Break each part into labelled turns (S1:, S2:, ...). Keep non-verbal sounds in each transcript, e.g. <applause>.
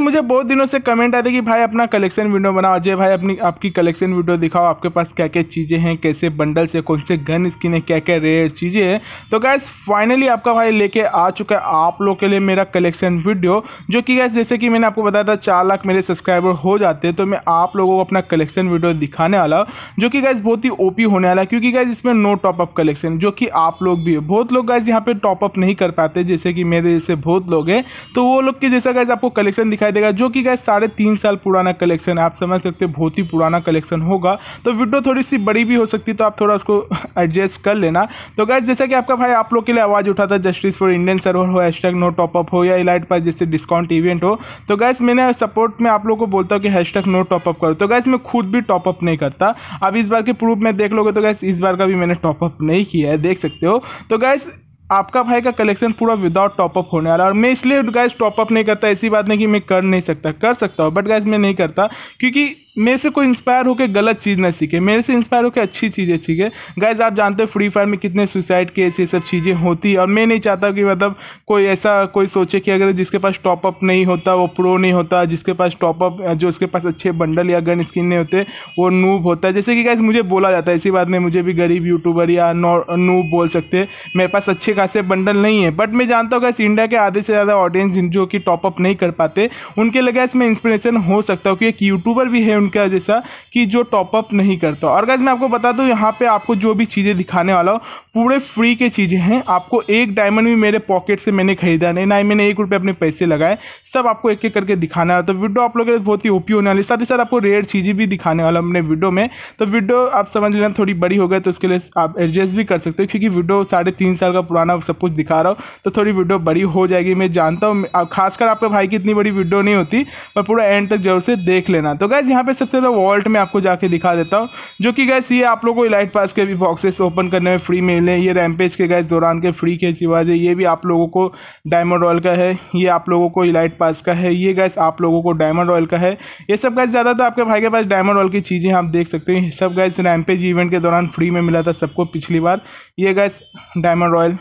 S1: मुझे बहुत दिनों से कमेंट आते कि भाई अपना कलेक्शन वीडियो बनाओ अजय भाई अपनी आपकी कलेक्शन वीडियो दिखाओ आपके पास क्या क्या चीज़ें हैं कैसे बंडल से कौन से गन स्किन है क्या क्या रेयर चीज़ें हैं तो गैस फाइनली आपका भाई लेके आ चुका है आप लोग के लिए मेरा कलेक्शन वीडियो जो कि गैस जैसे कि मैंने आपको बताया था चार लाख मेरे सब्सक्राइबर हो जाते हैं तो मैं आप लोगों को अपना कलेक्शन वीडियो दिखाने वाला जो कि गैस बहुत ही ओपी होने वाला क्योंकि गैस इसमें नो टॉपअप कलेक्शन जो कि आप लोग भी बहुत लोग गैस यहाँ पे टॉपअप नहीं कर पाते जैसे कि मेरे जैसे बहुत लोग हैं तो वो लोग के जैसा गैस आपको कलेक्शन दिखाई देगा जो कि गए साढ़े तीन साल पुराना कलेक्शन है आप समझ सकते हैं बहुत ही पुराना कलेक्शन होगा तो वीडियो थोड़ी सी बड़ी भी हो सकती तो आप थोड़ा उसको एडजस्ट <laughs> कर लेना तो गैस जैसा कि आपका भाई आप लोग के लिए आवाज़ उठाता जस्टिस फॉर इंडियन सर्वर हो हैशटैग नो टॉपअप हो या इलाइट पास जैसे डिस्काउंट इवेंट हो तो गैस मैंने सपोर्ट में आप लोग को बोलता हूँ कि हैशटैग नो टॉपअप करो तो गैस मैं खुद भी टॉपअप नहीं करता अब इस बार के प्रूफ में देख लोगे तो गैस इस बार का भी मैंने टॉपअप नहीं किया है देख सकते हो तो गैस आपका भाई का कलेक्शन पूरा विदाउट टॉपअप होने वाला और मैं इसलिए गाइज टॉपअप नहीं करता ऐसी बात नहीं कि मैं कर नहीं सकता कर सकता हूँ बट गाइज मैं नहीं करता क्योंकि मेरे से कोई इंस्पायर होकर गलत चीज़ ना सीखे मेरे से इंस्पायर होकर अच्छी चीज़ें सीखे गैज आप जानते हो फ्री फायर में कितने सुसाइड केस ये सब चीज़ें होती है और मैं नहीं चाहता कि मतलब कोई ऐसा कोई सोचे कि अगर जिसके पास टॉपअप नहीं होता वो प्रो नहीं होता जिसके पास टॉपअप जो उसके पास अच्छे बंडल या गन स्किन नहीं होते वो नूब होता है जैसे कि गैज़ मुझे बोला जाता है इसी बात में मुझे भी गरीब यूट्यूबर या नूब बोल सकते हैं मेरे पास अच्छे खासे बंडल नहीं है बट मैं जानता हूँ गैस इंडिया के आधे से ज़्यादा ऑडियंस जो कि टॉपअप नहीं कर पाते उनके लिए मैं इंस्पिरेशन हो सकता हूँ कि एक यूट्यूबर भी है उनका जैसा कि जो टॉपअप नहीं करता और अगर मैं आपको बता दूँ यहाँ पर आपको जो भी चीज़ें दिखाने वाला हो पूरे फ्री के चीज़ें हैं आपको एक डायमंड भी मेरे पॉकेट से मैंने खरीदा नहीं ना ही मैंने एक रुपये अपने पैसे लगाए सब आपको एक एक करके दिखाना है तो वीडियो आप लोगों के लिए बहुत ही ओपी होने वाली साथ ही साथ आपको रेयर चीज़ें भी दिखाने वाला अपने वीडियो में तो वीडियो आप समझ लेना थोड़ी बड़ी हो गए तो उसके लिए आप एडजस्ट भी कर सकते हो क्योंकि वीडियो साढ़े तीन साल का पुराना सब कुछ दिखा रहा हूँ तो थोड़ी वीडियो बड़ी हो जाएगी मैं जानता हूँ खासकर आपके भाई की इतनी बड़ी वीडियो नहीं होती पर पूरा एंड तक जरूर से देख लेना तो गैस यहाँ पर सबसे पहले वॉल्ट में आपको जाके दिखा देता हूँ जो कि गैस ये आप लोगों को इलाइट पास के भी बॉक्सेस ओपन करने में फ्री में मिलें ये रैमपेज के गैस दौरान के फ्री के सिवाज है ये भी आप लोगों को डायमंड ऑयल का है ये आप लोगों को इलाइट पास का है ये गैस आप लोगों को डायमंड ऑयल का है ये सब गैस ज्यादा तो आपके भाई के पास डायमंड ऑयल की चीज़ें आप देख सकते हैं सब गैस रैमपेज इवेंट के दौरान फ्री में मिला था सबको पिछली बार ये गैस डायमंड ऑयल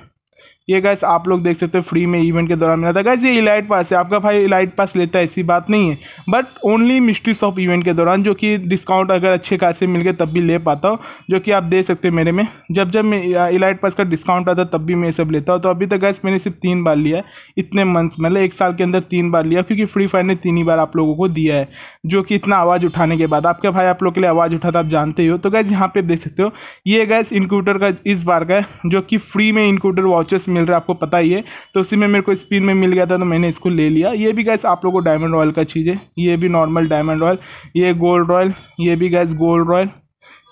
S1: ये गैस आप लोग देख सकते हो फ्री में इवेंट के दौरान मिला था गैस ये इलाइट पास है आपका भाई इलाइट पास लेता है ऐसी बात नहीं है but only mysteries of event के दौरान जो कि डिस्काउंट अगर अच्छे खासे मिल गए तब भी ले पाता हूँ जो कि आप दे सकते हैं मेरे में जब जब मैं इलाइट पास का डिस्काउंट आता तब भी मैं सब लेता हूँ तो अभी तक गैस मैंने सिर्फ तीन बार लिया है इतने मंथ्स मतलब एक साल के अंदर तीन बार लिया क्योंकि फ्री फायर ने तीन ही बार आप लोगों को दिया है जो कि इतना आवाज़ उठाने के बाद आपके भाई आप लोग के लिए आवाज़ उठाता आप जानते ही हो तो गैस यहाँ पे देख सकते हो ये गैस इनक्यूटर का इस बार का है जो कि फ्री में इनक्यूटर वाचेस मिल मिल रहा है आपको पता ही है तो उसी में मेरे को स्पिन में मिल गया था तो मैंने इसको ले लिया ये भी गैस आप लोगों को डायमंड रॉयल का चीज़ है ये भी नॉर्मल डायमंड रॉयल ये गोल्ड रॉयल ये भी गैस गोल्ड रॉयल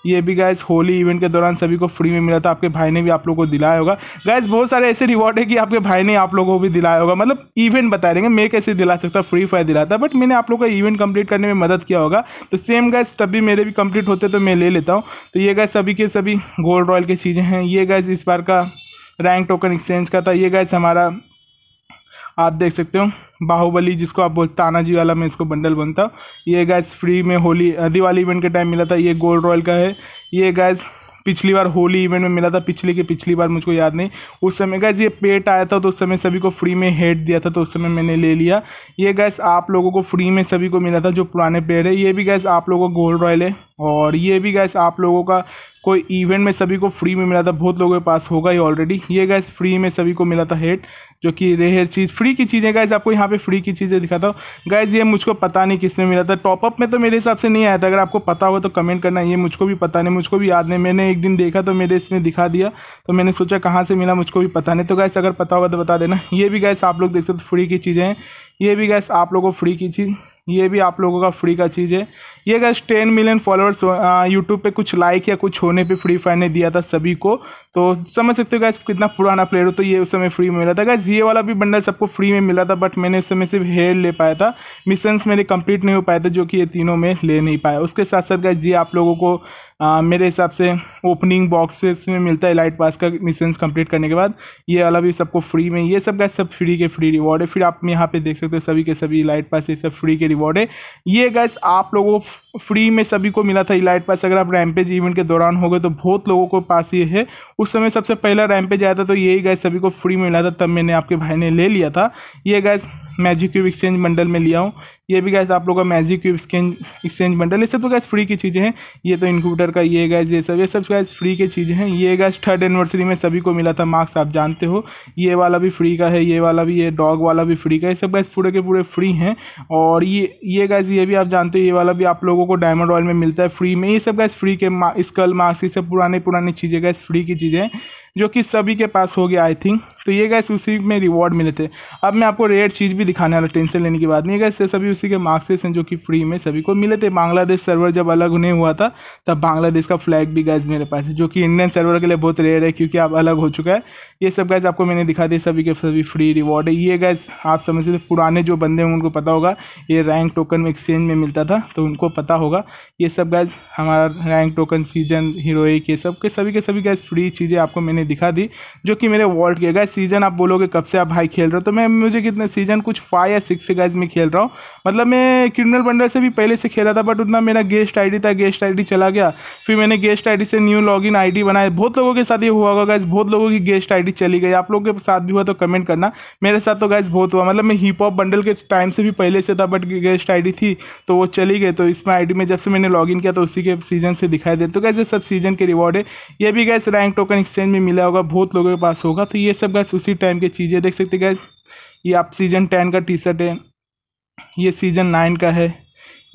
S1: ये भी गैस होली इवेंट के दौरान सभी को फ्री में मिला था आपके भाई ने भी आप लोगों को दिलाया होगा गैस बहुत सारे ऐसे रिवॉर्ड है कि आपके भाई ने आप लोगों को भी दिलाया होगा मतलब इवेंट बता रहे हैं मैं कैसे दिला सकता फ्री फायर दिलाता बट मैंने आप लोगों का इवेंट कंप्लीट करने में मदद किया होगा तो सेम गैस तब भी मेरे भी कंप्लीट होते तो मैं ले लेता हूँ तो ये गैस सभी के सभी गोल्ड रॉयल की चीज़ें हैं ये गैस इस बार का रैंक टोकन एक्सचेंज का था ये गैस हमारा आप देख सकते हो बाहुबली जिसको आप बोलते तानाजी वाला में इसको बंडल बनता ये गैस फ्री में होली दिवाली इवेंट के टाइम मिला था ये गोल्ड रॉयल का है ये गैस पिछली बार होली इवेंट में मिला था पिछले के पिछली बार मुझको याद नहीं उस समय गैस ये पेट आया था तो उस समय सभी को फ्री में हेड दिया था तो उस समय मैंने ले लिया ये गैस आप लोगों को फ्री में सभी को मिला था जो पुराने पेड़ है ये भी गैस आप लोगों को गोल्ड रॉयल है और ये भी गैस आप लोगों का कोई इवेंट में सभी को फ्री में मिला था बहुत लोगों के पास होगा ही ऑलरेडी ये गैस फ्री में सभी को मिला था हेड जो कि रेहर चीज़ फ्री की चीज़ें गैस आपको यहाँ पे फ्री की चीज़ें दिखाता हूँ गैस ये मुझको पता नहीं किस में मिला था टॉपअप में तो मेरे हिसाब से नहीं आया था अगर आपको पता हो तो कमेंट करना ये मुझको भी पता नहीं मुझको भी याद नहीं मैंने एक दिन देखा तो मेरे इसमें दिखा दिया तो मैंने सोचा कहाँ से मिला मुझको भी पता नहीं तो गैस अगर पता होगा तो बता देना ये भी गैस आप लोग देख सकते फ्री की चीज़ें हैं ये भी गैस आप लोगों को फ्री की चीज़ ये भी आप लोगों का फ्री का चीज़ है ये गैस टेन मिलियन फॉलोअर्स यूट्यूब पे कुछ लाइक या कुछ होने पे फ्री फायर ने दिया था सभी को तो समझ सकते हो गैस कितना पुराना प्लेयर हो तो ये उस समय फ्री में मिला था गैस ये वाला भी बंडल सबको फ्री में मिला था बट मैंने उस समय सिर्फ हेयर ले पाया था मिशन मेरे कंप्लीट नहीं हो पाए थे जो कि ये तीनों में ले नहीं पाया उसके साथ साथ गैस ये आप लोगों को आ, मेरे हिसाब से ओपनिंग बॉक्स में मिलता है लाइट पास का मिशन कंप्लीट करने के बाद ये अलग भी सबको फ्री में ये सब गैस सब फ्री के फ्री रिवॉर्ड है फिर आप यहाँ पे देख सकते हो सभी के सभी लाइट पास ये सब फ्री के रिवॉर्ड है ये गैस आप लोगों को फ्री में सभी को मिला था ये लाइट पास अगर आप रैमपेज इवेंट के दौरान हो गए तो बहुत लोगों को पास ये है उस समय सबसे पहला रैमपेज आया था तो यही गैस सभी को फ्री में मिला था तब मैंने आपके भाई ने ले लिया था ये गैस मैजिक क्यूब एक्सचेंज मंडल में लिया हूँ ये भी गैस आप लोगों का magic cube exchange exchange bundle ये सब तो गैस फ्री की चीज़ें हैं ये तो इनक्यूटर का ये गैस ये सब ये सब गैस फ्री की चीज़ें हैं ये गैस थर्ड एनिवर्सरी में सभी को मिला था मार्क्स आप जानते हो ये वाला भी फ्री का है ये वाला भी ये डॉग वाला भी फ्री का ये सब गैस पूरे के पूरे फ्री हैं और ये ये गैस ये भी आप जानते हो ये वाला भी आप लोगों को डायमंड ऑयल में मिलता है फ्री में ये सब गैस फ्री के स्कल मार्क्स ये सब पुराने पुरानी चीज़ें गैस फ्री की चीज़ें हैं जो कि सभी के पास हो गया आई थिंक तो ये गैस उसी में रिवॉर्ड मिले थे अब मैं आपको रेयर चीज़ भी दिखाने वाला टेंशन लेने के बाद नहीं गैस सभी के मार्क्सेस हैं जो कि फ्री में सभी को मिले थे बांग्लादेश सर्वर जब अलग नहीं हुआ था तब बांग्लादेश का फ्लैग भी गैस मेरे पास है जो कि इंडियन सर्वर के लिए बहुत रेयर है क्योंकि आप अलग हो चुका है ये सब गैस आपको मैंने दिखा दिया सभी के सभी फ्री रिवॉर्ड है ये गैस आप समझते थे पुराने जो बंदे हैं उनको पता होगा ये रैंक टोकन में एक्सचेंज में मिलता था तो उनको पता होगा ये सब गैस हमारा रैंक टोकन सीजन हीरोइक ये सब के सभी के सभी गैस फ्री चीज़ें आपको मैंने दिखा दी जो कि मेरे वॉल्ट के गैस सीजन आप बोलोगे कब से आप भाई खेल रहे हो तो मैं मुझे कितने सीजन कुछ फाइव या सिक्स से गैस में खेल रहा हूँ मतलब मैं क्रिमिनल बंडल से भी पहले से खेला था बट उतना मेरा गेस्ट आईडी था गेस्ट आईडी चला गया फिर मैंने गेस्ट आईडी से न्यू लॉगिन आईडी बनाया बहुत लोगों के साथ ये हुआ होगा गाइज बहुत लोगों की गेस्ट आईडी चली गई आप लोगों के साथ भी हुआ तो कमेंट करना मेरे साथ तो गाइज बहुत हुआ मतलब मैं हिप हॉप बंडल के टाइम से भी पहले से था बट गेस्ट आई थी तो वो चली गई तो इसमें आई में जब से मैंने लॉग किया तो उसी के सीजन से दिखाई दे तो गैस ये सब सीजन के रिवॉर्ड है ये भी गैस रैंक टोकन एक्सचेंज में मिला होगा बहुत लोगों के पास होगा तो ये सब गैस उसी टाइम की चीज़ें देख सकते गैस ये आप सीजन टेन का टी शर्ट है ये सीज़न नाइन का है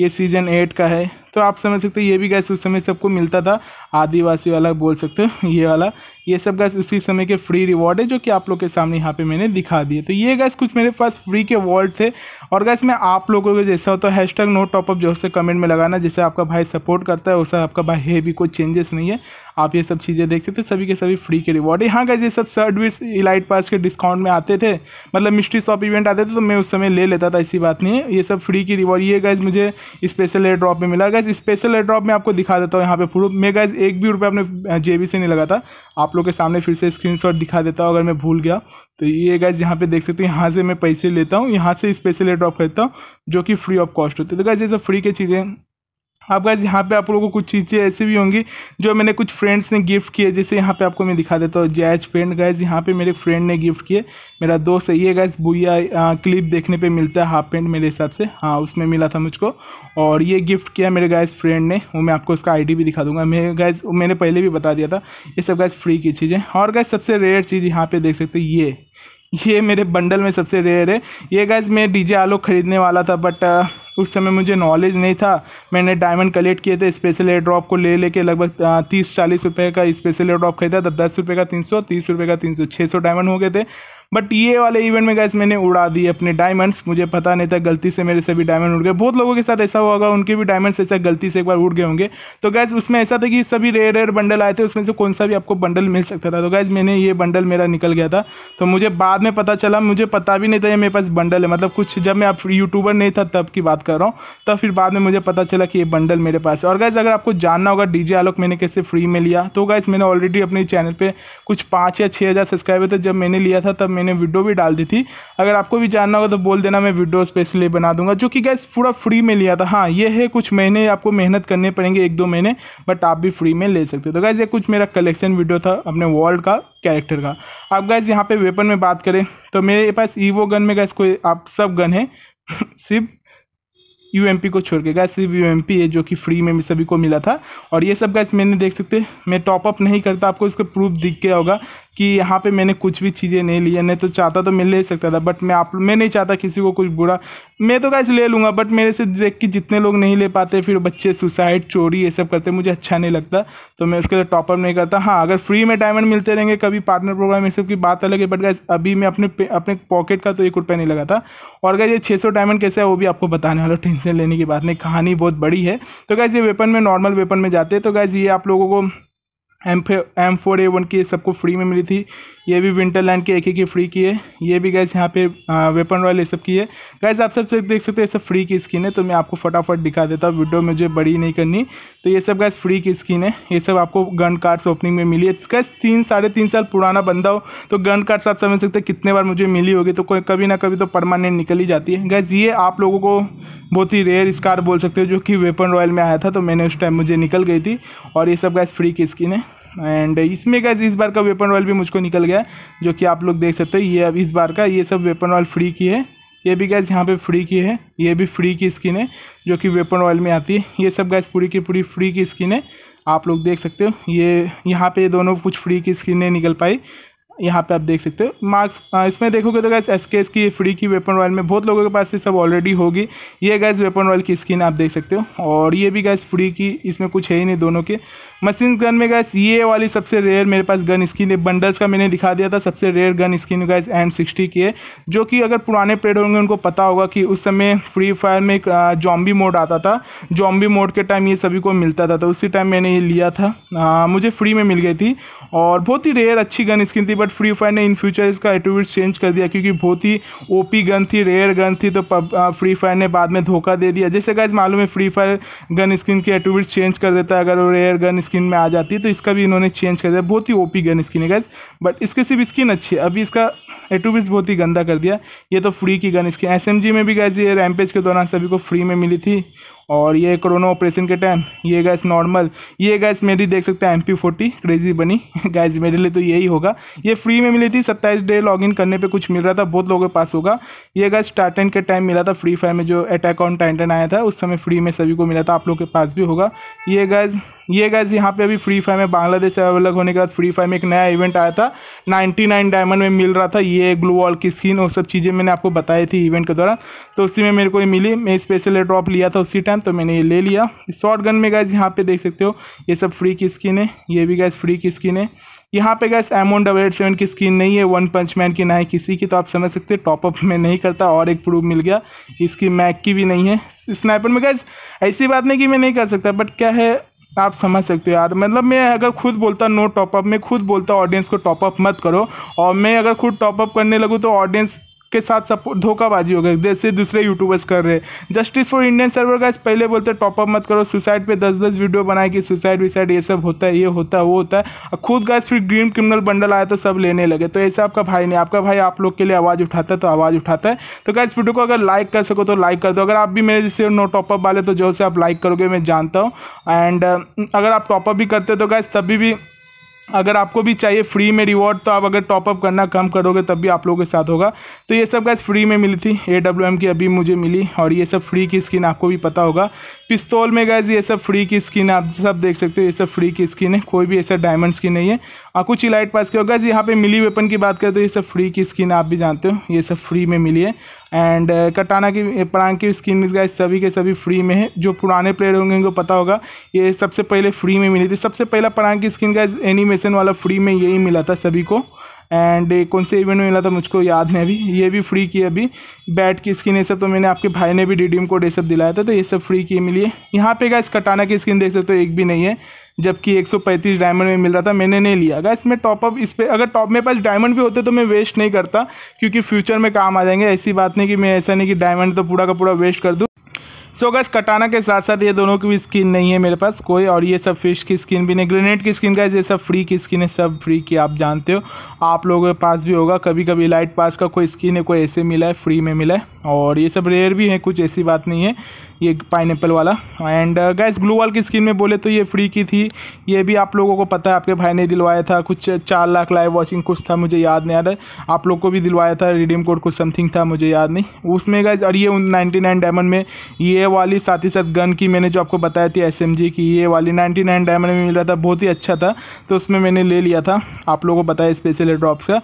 S1: ये सीज़न एट का है तो आप समझ सकते हो ये भी गैस उस समय सबको मिलता था आदिवासी वाला बोल सकते हो ये वाला ये सब गैस उसी समय के फ्री रिवॉर्ड है जो कि आप लोग के सामने यहाँ पे मैंने दिखा दिए तो ये गैस कुछ मेरे पास फ्री के अवॉर्ड थे और गैस मैं आप लोगों को जैसा होता है हैश टैग नो टॉपअप जो है कमेंट में लगाना जैसे आपका भाई सपोर्ट करता है वैसा आपका भाई है भी कोई चेंजेस नहीं है आप ये सब चीज़ें देख सकते सभी के सभी फ्री के रिवॉर्ड है का हाँ ये सब सर्विस इलाइट पास के डिस्काउंट में आते थे मतलब मिस्ट्री शॉप इवेंट आते थे तो मैं उस समय ले लेता था ऐसी बात नहीं है ये सब फ्री की रिवॉर्ड ये गैस मुझे स्पेशल एयर ड्रॉप में मिला गैस स्पेशल एयर ड्रॉप में आपको दिखा देता हूँ यहाँ पे प्रूफ मैं गैस एक भी रुपये अपने जेबी से नहीं लगा था आप लोग के सामने फिर से स्क्रीन दिखा देता हूँ अगर मैं भूल गया तो ये गैस यहाँ पे देख सकते हैं यहाँ से मैं पैसे लेता हूँ यहाँ से स्पेशल एयर ड्रॉप खरीदता हूँ जो कि फ्री ऑफ कॉस्ट होती है तो गैस ये सब फ्री की चीज़ें आप गाइज यहाँ पे आप लोगों को कुछ चीज़ें ऐसी भी होंगी जो मैंने कुछ फ्रेंड्स ने गिफ्ट किए जैसे यहाँ पे आपको मैं दिखा देता हूँ जैज पेंट गाइज यहाँ पे मेरे फ्रेंड ने गिफ्ट किए मेरा दोस्त है ये गैस बुया क्लिप देखने पे मिलता है हाफ पेंट मेरे हिसाब से हाँ उसमें मिला था मुझको और ये गिफ्ट किया मेरे गाइज फ्रेंड ने वो मैं आपको उसका आई भी दिखा दूंगा मेरे गाइज मैंने पहले भी बता दिया था ये सब गैस फ्री की चीज़ें और गैस सबसे रेयर चीज़ यहाँ पर देख सकते ये ये मेरे बंडल में सबसे रेयर है ये गैस मैं डीजे आलो खरीदने वाला था बट उस समय मुझे नॉलेज नहीं था मैंने डायमंड कलेक्ट किए थे स्पेशल एयर ड्रॉप को ले लेके लगभग तीस चालीस रुपये का स्पेशल एयर ड्रॉप खरीदा था दस रुपये का तीन सौ तीस रुपये का तीन सौ छः सौ डायमंड हो गए थे बट ये वाले इवेंट में गैस मैंने उड़ा दिए अपने डायमंड्स मुझे पता नहीं था गलती से मेरे से भी डायमंड उड़ गए बहुत लोगों के साथ ऐसा हुआ होगा उनके भी डायमंड्स ऐसा गलती से एक बार उड़ गए होंगे तो गैस उसमें ऐसा था कि सभी रेयर रेयर बंडल आए थे उसमें से कौन सा भी आपको बंडल मिल सकता था तो गैस मैंने ये बंडल मेरा निकल गया था तो मुझे बाद में पता चला मुझे पता भी नहीं था ये मेरे पास बंडल है मतलब कुछ जब मैं आप यूट्यूबर नहीं था तब की बात कर रहा हूँ तब तो फिर बाद में मुझे पता चला कि ये बंडल मेरे पास है और गैस अगर आपको जानना होगा डीजे आलोक मैंने कैसे फ्री में लिया तो गैस मैंने ऑलरेडी अपने चैनल पर कुछ पाँच या छः हज़ार सब्सक्राइबर थे जब मैंने लिया था तब मैंने मैंने वीडियो भी डाल दी थी अगर आपको भी जानना होगा तो बोल देना मैं वीडियो स्पेशली बना दूंगा जो कि गैस पूरा फ्री में लिया था हाँ ये है कुछ महीने आपको मेहनत करने पड़ेंगे एक दो महीने बट आप भी फ्री में ले सकते हो तो गैस ये कुछ मेरा कलेक्शन वीडियो था अपने वर्ल्ड का कैरेक्टर का अब गैस यहाँ पर वेपन में बात करें तो मेरे पास ईवो गन में गैस कोई आप सब गन है <laughs> सिर्फ यू को छोड़ के गैस सिर्फ यू है जो कि फ्री में सभी को मिला था और ये सब गैस मैंने देख सकते मैं टॉपअप नहीं करता आपको इसका प्रूफ दिख गया होगा कि यहाँ पे मैंने कुछ भी चीज़ें नहीं ली है नहीं तो चाहता तो मिल ले सकता था बट मैं आप मैं नहीं चाहता किसी को कुछ बुरा मैं तो कैसे ले लूँगा बट मेरे से देख के जितने लोग नहीं ले पाते फिर बच्चे सुसाइड चोरी ये सब करते मुझे अच्छा नहीं लगता तो मैं उसके लिए टॉपअप नहीं करता हाँ अगर फ्री में डायमंड मिलते रहेंगे कभी पार्टनर प्रोग्राम ये सब की बात अलग है बट गैस अभी मैं अपने अपने पॉकेट का तो एक रुपया नहीं लगा था और गैस ये छः सौ डायमंड कैसे है वो भी आपको बताने वाला टेंशन लेने की बात नहीं कहानी बहुत बड़ी है तो गैस ये वेपन में नॉर्मल वेपन में जाते हैं तो गैस ये आप लोगों को M M four A one की सबको फ्री में मिली थी ये भी विंटरलैंड के एक ही फ्री की है ये भी गैस यहाँ पे वेपन रॉयल ये सब की है गैस आप सब देख सकते हैं ये सब फ्री की स्किन है तो मैं आपको फटाफट दिखा देता हूँ वीडियो मुझे बड़ी नहीं करनी तो ये सब गैस फ्री की स्किन है ये सब आपको गन कार्ड्स ओपनिंग में मिली है गैस तीन साढ़े तीन साल पुराना बंदा हो तो गन कार्ड्स आप समझ सकते कितने बार मुझे मिली होगी तो कोई कभी ना कभी तो परमानेंट निकल ही जाती है गैस ये आप लोगों को बहुत ही रेयर स्कार बोल सकते हो जो कि वेपन रॉयल में आया था तो मैंने उस टाइम मुझे निकल गई थी और ये सब गैस फ्री की स्किन है एंड इसमें गैस इस बार का वेपन रॉयल भी मुझको निकल गया जो कि आप लोग देख सकते हो ये अब इस बार का ये सब वेपन रॉयल फ्री की है ये भी गैस यहाँ पे फ्री की है ये भी फ्री की स्किन है जो कि वेपन रॉयल में आती है ये सब गैस पूरी की पूरी फ्री की स्किन है आप लोग देख सकते हो ये यहाँ पे दोनों कुछ फ्री की स्किन नहीं निकल पाई यहाँ पे आप देख सकते हो मार्क्स इसमें देखोगे तो गैस एस के एस की फ्री की वेपन रॉयल में बहुत लोगों के पास ये सब ऑलरेडी होगी ये गैस वेपन रॉयल की स्किन आप देख सकते हो और ये भी गैस फ्री की इसमें कुछ है ही नहीं दोनों के मशीन गन में गैस ये वाली सबसे रेयर मेरे पास गन स्किन बंडल्स का मैंने दिखा दिया था सबसे rare gun skin guys M sixty की है जो कि अगर पुराने पेड़ होंगे उनको पता होगा कि उस समय फ्री फायर में एक जॉम्बी मोड आता था जॉम्बी मोड के टाइम ये सभी को मिलता था तो उसी टाइम मैंने ये लिया था आ, मुझे फ्री में मिल गई थी और बहुत ही रेयर अच्छी गन स्किन थी बट फ्री फायर ने इन फ्यूचर इसका एटीट्यूड चेंज कर दिया क्योंकि बहुत ही ओ गन थी रेयर गन थी तो फ्री फायर ने बाद में धोखा दे दिया जैसे गैस मालूम है फ्री फायर गन स्किन के एटीट्यूड चेंज कर देता है अगर वो रेयर गन स्किन में आ जाती है तो इसका भी इन्होंने चेंज कर दिया बहुत ही ओपी गन स्किन है गैस बट इसके सिर्फ स्किन अच्छी है अभी इसका एटूबिस बहुत ही गंदा कर दिया ये तो फ्री की गन स्किन एस में भी गैस ये रैमपेज के दौरान सभी को फ्री में मिली थी और ये कोरोना ऑपरेशन के टाइम ये गैस नॉर्मल ये गैस मेरी देख सकते हैं एम पी फोर्टी क्रेजी बनी गैस <laughs> मेरे लिए तो यही होगा ये फ्री में मिली थी सत्ताईस डे लॉगिन करने पे कुछ मिल रहा था बहुत लोगों के पास होगा ये गैस टाइटन के टाइम मिला था फ्री फायर में जो अटैक ऑन टाइटन आया था उस समय फ्री में सभी को मिला था आप लोग के पास भी होगा ये गैस ये गैस यहाँ पे अभी फ्री फायर में बांग्लादेश से अलग होने के बाद फ्री फायर में एक नया इवेंट आया था 99 डायमंड में मिल रहा था ये ग्लू वॉल की स्किन वो सब चीज़ें मैंने आपको बताई थी इवेंट के दौरान तो उसी में मेरे को ये मिली मैं स्पेशल ड्रॉप लिया था उसी टाइम तो मैंने ये ले लिया शॉर्ट गन में गैस यहाँ पे देख सकते हो ये सब फ्री की स्किन है ये भी गैस फ्री की स्किन है यहाँ पे guys M one double eight seven की स्किन नहीं है वन पंच मैन की ना है किसी की तो आप समझ सकते हैं टॉपअप में नहीं करता और एक प्रूफ मिल गया इसकी मैक की भी नहीं है स्नाइपर में गैस ऐसी बात नहीं कि मैं नहीं कर सकता बट क्या है आप समझ सकते हो यार मतलब मैं अगर खुद बोलता नो टॉपअप मैं खुद बोलता ऑडियंस को टॉपअप मत करो और मैं अगर खुद टॉपअप करने लगूँ तो ऑडियंस के साथ सपोर्ट धोखाबाजी हो गई जैसे दूसरे यूट्यूबर्स कर रहे हैं जस्टिस फॉर इंडियन सर्वर का पहले बोलते टॉपअप मत करो सुसाइड पे दस दस वीडियो बनाए कि सुसाइड विसाइड ये सब होता है ये होता है वो होता है और खुद गैस फिर ग्रीन क्रिमिनल बंडल आया तो सब लेने लगे तो ऐसे आपका भाई नहीं आपका भाई आप लोग के लिए आवाज़ उठाता है तो आवाज़ उठाता है तो गैस वीडियो को अगर लाइक कर सको तो लाइक कर दो अगर आप भी मेरे जैसे नो टॉपअप वाले तो जो से आप लाइक करोगे मैं जानता हूँ एंड अगर आप टॉपअप भी करते हो तो गैस तभी भी अगर आपको भी चाहिए फ्री में रिवॉर्ड तो आप अगर टॉपअप करना कम करोगे तब भी आप लोगों के साथ होगा तो ये सब गैस फ्री में मिली थी ए डब्ल्यू एम की अभी मुझे मिली और ये सब फ्री की स्किन आपको भी पता होगा पिस्तौल में गैस ये सब फ्री की स्किन आप सब देख सकते हो ये सब फ्री की स्किन है कोई भी ऐसा डायमंड स्किन नहीं है और कुछ इलाइट पास की होगा यहाँ पे मिली वेपन की बात करें तो ये सब फ्री की स्किन आप भी जानते हो ये सब फ्री में मिली है एंड कटाना uh, की प्रांग eh, की स्किन गाइस सभी के सभी फ्री में है जो पुराने प्लेयर होंगे उनको पता होगा ये सबसे पहले फ्री में मिली थी सबसे पहला प्रांग की स्किन गाइस एनिमेशन वाला फ्री में यही मिला था सभी को एंड eh, कौन से इवेंट में मिला था मुझको याद नहीं अभी ये भी फ्री की अभी बैट की स्किन ये सब तो मैंने आपके भाई ने भी डी कोड ये सब दिलाया था तो ये सब फ्री की मिली है यहाँ पे गाइस कटाना की स्किन देख सकते हो तो एक भी नहीं है जबकि 135 डायमंड में मिल रहा था मैंने नहीं लिया अगर इसमें टॉपअप इस पर अगर टॉप मेरे पास डायमंड भी होते तो मैं वेस्ट नहीं करता क्योंकि फ्यूचर में काम आ जाएंगे ऐसी बात नहीं कि मैं ऐसा नहीं कि डायमंड तो पूरा का पूरा वेस्ट कर दूँ सो गैस कटाना के साथ साथ ये दोनों की भी स्किन नहीं है मेरे पास कोई और ये सब फिश की स्किन भी नहीं ग्रेनेड की स्किन का ये सब फ्री की स्किन है सब फ्री की आप जानते हो आप लोगों के पास भी होगा कभी कभी लाइट पास का कोई स्किन है कोई ऐसे मिला है फ्री में मिला है और ये सब रेयर भी है कुछ ऐसी बात नहीं है ये पाइन वाला एंड गैस ग्लू वाल की स्किन में बोले तो ये फ्री की थी ये भी आप लोगों को पता है आपके भाई ने दिलवाया था कुछ चार लाख लाइव वॉचिंग कुछ था मुझे याद नहीं आ रहा आप लोग को भी दिलवाया था रिडीम कोड कुछ समथिंग था मुझे याद नहीं उसमें गैस और ये नाइन्टी नाइन डायमंड में ये वाली साथ ही साथ गन की मैंने जो आपको बताया थी एस की ये वाली नाइन्टी नाइन डायमंड में मिल रहा था बहुत ही अच्छा था तो उसमें मैंने ले लिया था आप लोगों को बताया स्पेशल ड्रॉप्स का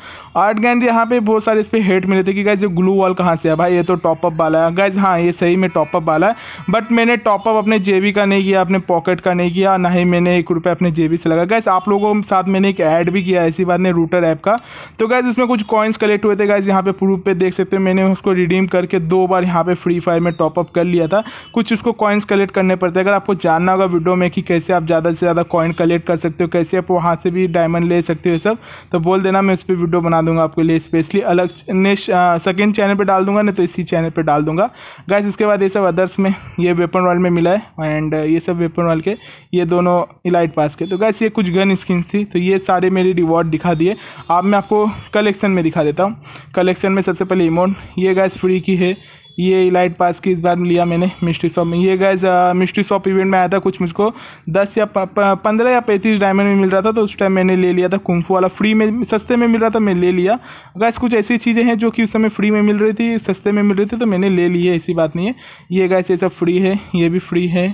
S1: आर्ट गैंड यहाँ पर बहुत सारे इस पर हेट मिले थे कि गैस जो ग्लू वाल कहाँ से है भाई ये तो तो टॉपअप वाला है गैज हाँ ये सही में टॉपअप वाला है बट मैंने टॉपअप अपने जेबी का नहीं किया अपने पॉकेट का नहीं किया ना ही मैंने एक रुपये अपने जेबी से लगा गैस आप लोगों के साथ मैंने एक ऐड भी किया ऐसी बात नहीं रूटर ऐप का तो गैस इसमें कुछ कॉइन्स कलेक्ट हुए थे गैस यहाँ पे प्रूफ पे देख सकते हैं मैंने उसको रिडीम करके दो बार यहाँ पे फ्री फायर में टॉपअप कर लिया था कुछ उसको कॉइन्स कलेक्ट करने पड़ते हैं अगर आपको जानना होगा वीडियो में कि कैसे आप ज़्यादा से ज़्यादा कॉइन कलेक्ट कर सकते हो कैसे आप वहाँ से भी डायमंड ले सकते हो सब तो बोल देना मैं इस पर वीडियो बना दूंगा आपके लिए स्पेशली अलग नेक्स्ट सेकेंड चैनल पर डाल दूंगा ना तो इसी इसी चैनल पर डाल दूंगा गैस उसके बाद ये सब अदर्स में ये वेपन रॉयल में मिला है एंड ये सब वेपन रॉयल के ये दोनों इलाइट पास के तो गैस ये कुछ गन स्किन थी तो ये सारे मेरे रिवॉर्ड दिखा दिए अब आप मैं आपको कलेक्शन में दिखा देता हूँ कलेक्शन में सबसे पहले इमोट ये गैस फ्री की है ये इलाइट पास की इस बार लिया मैंने मिस्ट्री शॉप में ये गैस मिस्ट्री शॉप इवेंट में आया था कुछ मुझको दस या पंद्रह या पैंतीस डायमंड में मिल रहा था तो उस टाइम मैंने ले लिया था कुंफू वाला फ्री में सस्ते में मिल रहा था मैं ले लिया गैस कुछ ऐसी चीज़ें हैं जो कि उस समय फ्री में मिल रही थी सस्ते में मिल रही थी तो मैंने ले ली है ऐसी बात नहीं है ये गैस ये सब फ्री है ये भी फ्री है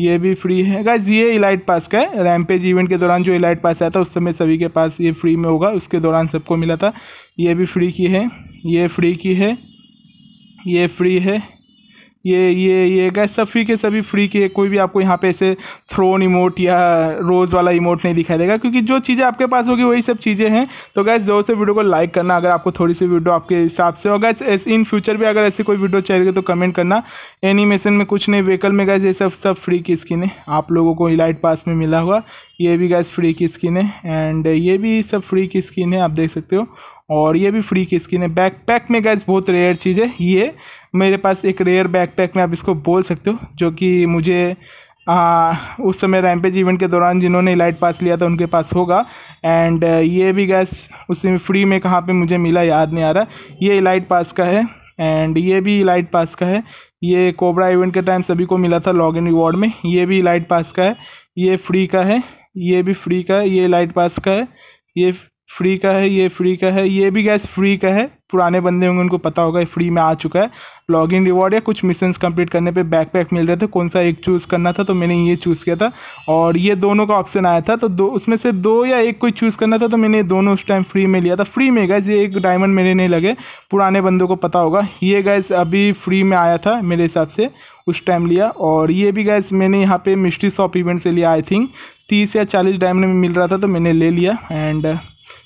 S1: ये भी फ्री है गैस ये इलाइट पास का है रैमपेज इवेंट के दौरान जो इलाइट पास आया था उस समय सभी के पास ये फ्री में होगा उसके दौरान सबको मिला था ये भी फ्री की है ये फ्री की है ये फ्री है ये ये ये गैस सब फ्री के सभी फ्री के कोई भी आपको यहाँ पे ऐसे थ्रोन इमोट या रोज़ वाला इमोट नहीं दिखाई देगा क्योंकि जो चीज़ें आपके पास होगी वही सब चीज़ें हैं तो गैस ज़ोर से वीडियो को लाइक करना अगर आपको थोड़ी सी वीडियो आपके हिसाब से और गैस ऐसे इन फ्यूचर भी अगर ऐसी कोई वीडियो चाहिए तो कमेंट करना एनिमेशन में कुछ नहीं व्हीकल में गैस ये सब सब फ्री की स्किन है आप लोगों को इलाइट पास में मिला हुआ ये भी गैस फ्री की स्किन है एंड ये भी सब फ्री की स्किन है आप देख सकते हो और ये भी फ्री की स्किन है बैक पैक में गैस बहुत रेयर चीज़ है ये मेरे पास एक रेयर बैक पैक में आप इसको बोल सकते हो जो कि मुझे आ, उस समय रैमपेज इवेंट के दौरान जिन्होंने लाइट पास लिया था उनके पास होगा एंड ये भी गैस उसमें फ्री में कहाँ पे मुझे मिला याद नहीं आ रहा ये लाइट पास का है एंड ये भी लाइट पास का है ये कोबरा इवेंट के टाइम सभी को मिला था लॉग इन रिवॉर्ड में ये भी लाइट पास का है ये फ्री का है ये भी फ्री का है ये लाइट पास का है ये फ्री का है ये फ्री का है ये भी गैस फ्री का है पुराने बंदे होंगे उनको पता होगा फ्री में आ चुका है लॉगिन रिवॉर्ड या कुछ मिशन कंप्लीट करने पे बैकपैक मिल रहे थे कौन सा एक चूज़ करना था तो मैंने ये चूज़ किया था और ये दोनों का ऑप्शन आया था तो दो उसमें से दो या एक कोई चूज़ करना था तो मैंने दोनों उस टाइम फ्री में लिया था फ्री में गैस ये एक डायमंड मेरे नहीं लगे पुराने बंदों को पता होगा ये गैस अभी फ्री में आया था मेरे हिसाब से उस टाइम लिया और ये भी गैस मैंने यहाँ पर मिस्ट्री शॉप इवेंट से लिया आई थिंक तीस या चालीस डायमंड में मिल रहा था तो मैंने ले लिया एंड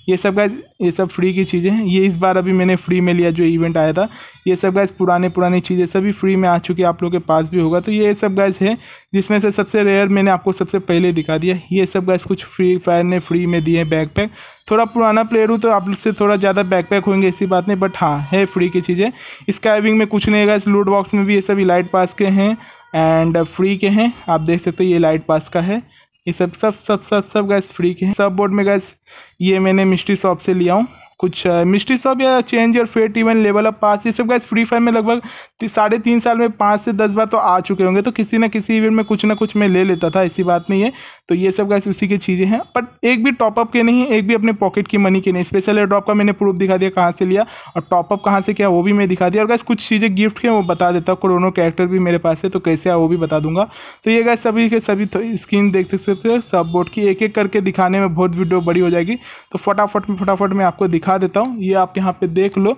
S1: ये सब गैस ये सब फ्री की चीज़ें हैं ये इस बार अभी मैंने फ्री में लिया जो इवेंट आया था ये सब गैस पुराने पुरानी चीज़ें सभी फ्री में आ चुकी आप लोग के पास भी होगा तो ये सब गैस है जिसमें से सबसे रेयर मैंने आपको सबसे पहले दिखा दिया ये सब गैस कुछ फ्री फायर ने फ्री में दिए हैं पैक थोड़ा पुराना प्लेयर हूँ तो आप लोग से थोड़ा ज़्यादा बैकपैक होंगे इसी बात नहीं बट हाँ है फ्री की चीज़ें स्काइविंग में कुछ नहीं है गैस लूट बॉक्स में भी ये सब इलाइट पास के हैं एंड फ्री के हैं आप देख सकते हो ये लाइट पास का है ये सब सब सब सब सब गैस फ्री के हैं सब बोर्ड में गैस ये मैंने मिस्ट्री शॉप से लिया हूँ कुछ मिस्ट्री uh, शॉप या चेंज और फेट इवन लेवल अप पास ये सब गैस फ्री फायर में लगभग तो साढ़े तीन साल में पाँच से दस बार तो आ चुके होंगे तो किसी ना किसी इवेंट में कुछ ना कुछ मैं ले लेता था ऐसी बात नहीं है तो ये सब गैस उसी की चीज़ें हैं बट एक भी टॉपअप के नहीं एक भी अपने पॉकेट की मनी के नहीं स्पेशल एयर ड्रॉप का मैंने प्रूफ दिखा दिया कहाँ से लिया और टॉपअप कहाँ से किया वो भी मैं दिखा दिया और गैस कुछ चीज़ें गिफ्ट के वो बता देता हूँ कोरोना कैरेक्टर भी मेरे पास है तो कैसे आया वो भी बता दूंगा तो ये गैस सभी के सभी स्क्रीन तो देख सकते हो सब बोर्ड की एक एक करके दिखाने में बहुत वीडियो बड़ी हो जाएगी तो फटाफट में फटाफट मैं आपको दिखा देता हूँ ये आप यहाँ पे देख लो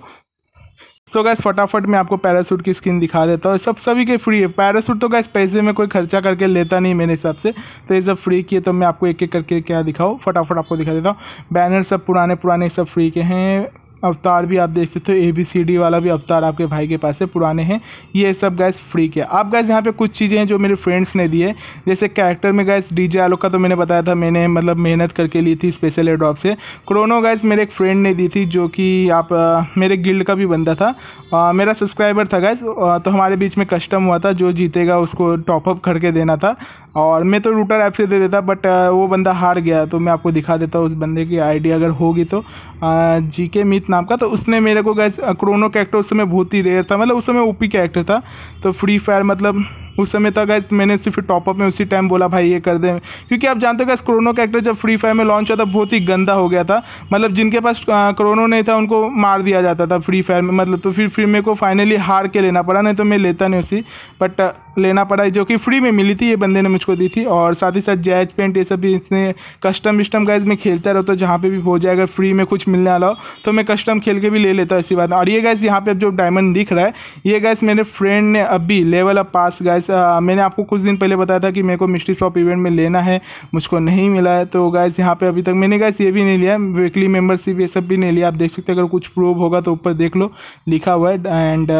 S1: सो गैस फटाफट मैं आपको पैरासूट की स्किन दिखा देता हूँ सब सभी के फ्री है पैरासूट तो गैस पैसे में कोई खर्चा करके लेता नहीं मेरे हिसाब से तो ये सब फ्री की है तो मैं आपको एक एक करके क्या दिखाऊँ फटाफट आपको दिखा देता हूँ बैनर सब पुराने पुराने सब फ्री के हैं अवतार भी आप देख सकते हो ए बी सी डी वाला भी अवतार आपके भाई के पास है पुराने हैं ये सब गैस फ्री के आप गैस यहाँ पे कुछ चीज़ें हैं जो मेरे फ्रेंड्स ने दिए है जैसे कैरेक्टर में गैस डी जे आलोक का तो मैंने बताया था मैंने मतलब मेहनत करके ली थी स्पेशल एडॉप से क्रोनो गैस मेरे एक फ्रेंड ने दी थी जो कि आप आ, मेरे गिल्ड का भी बंदा था आ, मेरा सब्सक्राइबर था गैस तो हमारे बीच में कस्टम हुआ था जो जीतेगा उसको टॉपअप करके देना था और मैं तो रूटर ऐप से दे देता बट uh, वो बंदा हार गया तो मैं आपको दिखा देता हूँ उस बंदे की आईडी अगर होगी तो जी के मीत नाम का तो उसने मेरे को गैस क्रोनो कैरेक्टर उस समय बहुत ही रेयर था मतलब उस समय ओपी कैरेक्टर था तो फ्री फायर मतलब उस समय तक गैस मैंने सिर्फ टॉपअप में उसी टाइम बोला भाई ये कर दें क्योंकि आप जानते हो गैस क्रोनो कैरेक्टर जब फ्री फायर में लॉन्च हुआ था बहुत ही गंदा हो गया था मतलब जिनके पास क्रोनो नहीं था उनको मार दिया जाता था फ्री फायर में मतलब तो फिर फिर मेरे को फाइनली हार के लेना पड़ा नहीं तो मैं लेता नहीं उसी बट लेना पड़ा जो कि फ्री में मिली थी ये बंदे ने मुझको दी थी और साथ ही साथ जैज पेंट ये सब भी इसने कस्टम विस्टम गैस में खेलता रहता तो हूँ जहाँ पे भी हो जाए अगर फ्री में कुछ मिलने वाला हो तो मैं कस्टम खेल के भी ले लेता हूँ इसी बात और ये गैस यहाँ पे अब जो डायमंड दिख रहा है ये गैस मेरे फ्रेंड ने अभी लेवल अप पास गैस मैंने आपको कुछ दिन पहले बताया था कि मेरे को मिस्ट्री शॉप इवेंट में लेना है मुझको नहीं मिला है तो गाइस यहाँ पे अभी तक मैंने गाइस ये भी नहीं लिया वीकली मेम्बरशिप ये सब भी नहीं लिया आप देख सकते अगर कुछ प्रूव होगा तो ऊपर देख लो लिखा हुआ है एंड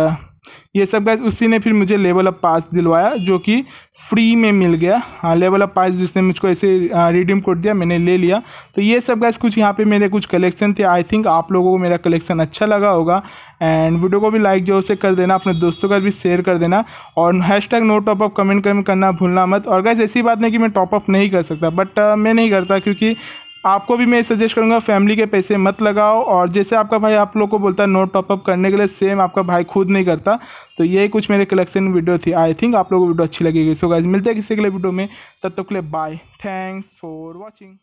S1: ये सब गैस उसी ने फिर मुझे लेवल अप पास दिलवाया जो कि फ्री में मिल गया हाँ लेवल ऑफ पास जिसने मुझको ऐसे रिडीम हाँ, कोड दिया मैंने ले लिया तो ये सब गैस कुछ यहाँ पे मेरे कुछ कलेक्शन थे आई थिंक आप लोगों को मेरा कलेक्शन अच्छा लगा होगा एंड वीडियो को भी लाइक जो से कर देना अपने दोस्तों का भी शेयर कर देना और hashtag no top up comment करना भूलना मत और गैस ऐसी बात नहीं कि मैं टॉपअप नहीं कर सकता बट मैं नहीं करता क्योंकि आपको भी मैं सजेस्ट करूँगा फैमिली के पैसे मत लगाओ और जैसे आपका भाई आप लोग को बोलता है नोट टॉपअप करने के लिए सेम आपका भाई खुद नहीं करता तो ये कुछ मेरे कलेक्शन वीडियो थी आई थिंक आप लोगों को वीडियो अच्छी लगेगी सो गाइज मिलते हैं किसी के लिए वीडियो में तब तक तो के लिए बाय थैंक्स फॉर वॉचिंग